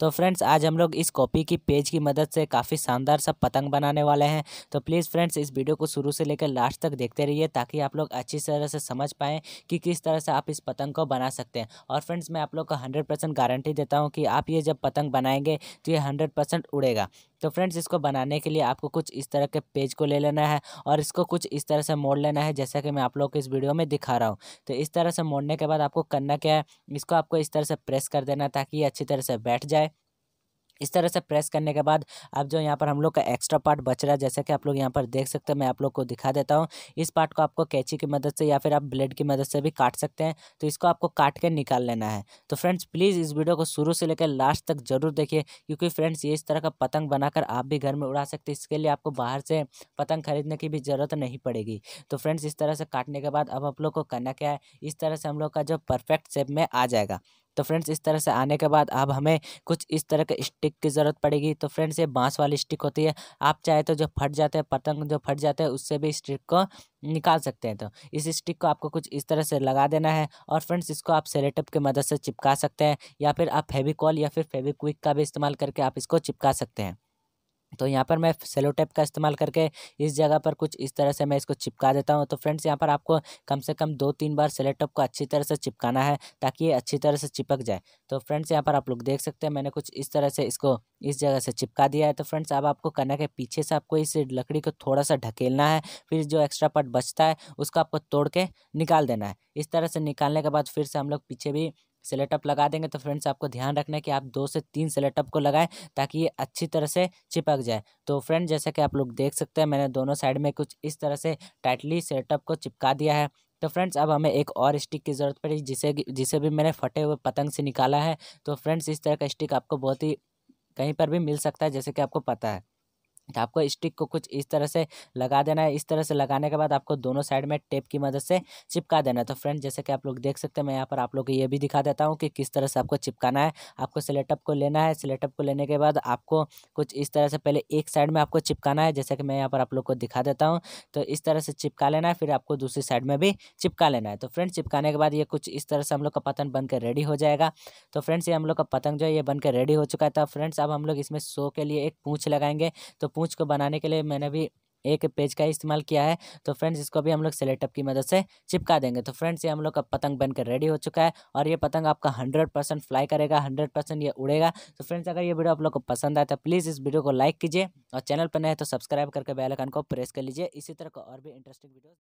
तो फ्रेंड्स आज हम लोग इस कॉपी की पेज की मदद से काफ़ी शानदार सा पतंग बनाने वाले हैं तो प्लीज़ फ्रेंड्स इस वीडियो को शुरू से लेकर लास्ट तक देखते रहिए ताकि आप लोग अच्छी तरह से समझ पाएँ कि किस तरह से आप इस पतंग को बना सकते हैं और फ्रेंड्स मैं आप लोग को हंड्रेड गारंटी देता हूँ कि आप ये जब पतंग बनाएंगे तो ये हंड्रेड उड़ेगा तो फ्रेंड्स इसको बनाने के लिए आपको कुछ इस तरह के पेज को ले लेना है और इसको कुछ इस तरह से मोड़ लेना है जैसा कि मैं आप लोग को इस वीडियो में दिखा रहा हूँ तो इस तरह से मोड़ने के बाद आपको करना क्या है इसको आपको इस तरह से प्रेस कर देना ताकि ये अच्छी तरह से बैठ जाए इस तरह से प्रेस करने के बाद अब जो यहाँ पर हम लोग का एक्स्ट्रा पार्ट बच रहा है जैसे कि आप लोग यहाँ पर देख सकते हैं मैं आप लोग को दिखा देता हूँ इस पार्ट को आपको कैची की मदद से या फिर आप ब्लेड की मदद से भी काट सकते हैं तो इसको आपको काट के निकाल लेना है तो फ्रेंड्स प्लीज़ इस वीडियो को शुरू से लेकर लास्ट तक ज़रूर देखिए क्योंकि फ्रेंड्स ये इस तरह का पतंग बनाकर आप भी घर में उड़ा सकते हैं इसके लिए आपको बाहर से पतंग खरीदने की भी ज़रूरत नहीं पड़ेगी तो फ्रेंड्स इस तरह से काटने के बाद अब आप लोग को करना क्या है इस तरह से हम लोग का जो परफेक्ट शेप में आ जाएगा तो फ्रेंड्स इस तरह से आने के बाद अब हमें कुछ इस तरह के स्टिक की ज़रूरत पड़ेगी तो फ्रेंड्स ये बाँस वाली स्टिक होती है आप चाहे तो जो फट जाते हैं पतंग जो फट जाते हैं उससे भी स्टिक को निकाल सकते हैं तो इस स्टिक को आपको कुछ इस तरह से लगा देना है और फ्रेंड्स इसको आप सेलेटअप की मदद से चिपका सकते हैं या फिर आप फेविकॉल या फिर फेविक्विक का भी इस्तेमाल करके आप इसको चिपका सकते हैं तो यहाँ पर मैं सेलो टेप का इस्तेमाल करके इस जगह पर कुछ इस तरह से मैं इसको चिपका देता हूँ तो फ्रेंड्स यहाँ पर आपको कम से कम दो तीन बार सेलो टेप को अच्छी तरह से चिपकाना है ताकि ये अच्छी तरह से चिपक जाए तो फ्रेंड्स यहाँ पर आप लोग देख सकते हैं मैंने कुछ इस तरह से इसको इस जगह से चिपका दिया है तो फ्रेंड्स अब आपको करना के पीछे से आपको इस लकड़ी को थोड़ा सा ढकेलना है फिर जो एक्स्ट्रा पार्ट बचता है उसको आपको तोड़ के निकाल देना है इस तरह से निकालने के बाद फिर से हम लोग पीछे भी सेलेटअप लगा देंगे तो फ्रेंड्स आपको ध्यान रखना है कि आप दो से तीन सेलेटअप को लगाएं ताकि ये अच्छी तरह से चिपक जाए तो फ्रेंड जैसा कि आप लोग देख सकते हैं मैंने दोनों साइड में कुछ इस तरह से टाइटली सेलेटअप को चिपका दिया है तो फ्रेंड्स अब हमें एक और स्टिक की ज़रूरत पड़ी जिसे जिसे भी मैंने फटे हुए पतंग से निकाला है तो फ्रेंड्स इस तरह का स्टिक आपको बहुत ही कहीं पर भी मिल सकता है जैसे कि आपको पता है तो आपको स्टिक को कुछ इस तरह से लगा देना है इस तरह से लगाने के बाद आपको दोनों साइड में टेप की मदद से चिपका देना है तो फ्रेंड जैसे कि आप लोग देख सकते हैं मैं यहाँ पर आप लोग को ये भी दिखा देता हूँ कि किस तरह से आपको चिपकाना है आपको सिलेटअप को लेना है सिलेटअप को लेने के बाद आपको कुछ इस तरह से पहले एक साइड में आपको चिपकाना है जैसे कि मैं यहाँ पर आप लोग को दिखा देता हूँ तो इस तरह से चिपका लेना है फिर आपको दूसरी साइड में भी चिपका लेना है तो फ्रेंड चिपकाने के बाद ये कुछ इस तरह से हम लोग का पतंग बनकर रेडी हो जाएगा तो फ्रेंड्स ये हम लोग का पतंग जो है ये बनकर रेडी हो चुका था तो फ्रेंड्स अब हम लोग इसमें शो के लिए एक पूँछ लगाएंगे तो पूँछ को बनाने के लिए मैंने भी एक पेज का इस्तेमाल किया है तो फ्रेंड्स इसको भी हम लोग सेलेटअप की मदद से चिपका देंगे तो फ्रेंड्स ये हम लोग का पतंग बनकर रेडी हो चुका है और ये पतंग आपका हंड्रेड परसेंट फ्लाई करेगा हंड्रेड परसेंट ये उड़ेगा तो फ्रेंड्स अगर ये वीडियो आप लोग को पसंद आए तो प्लीज़ इस वीडियो को लाइक कीजिए और चैनल पर नए तो सब्सक्राइब करके बेलाइकन को प्रेस कर लीजिए इसी तरह का और भी इंटरेस्टिंग वीडियो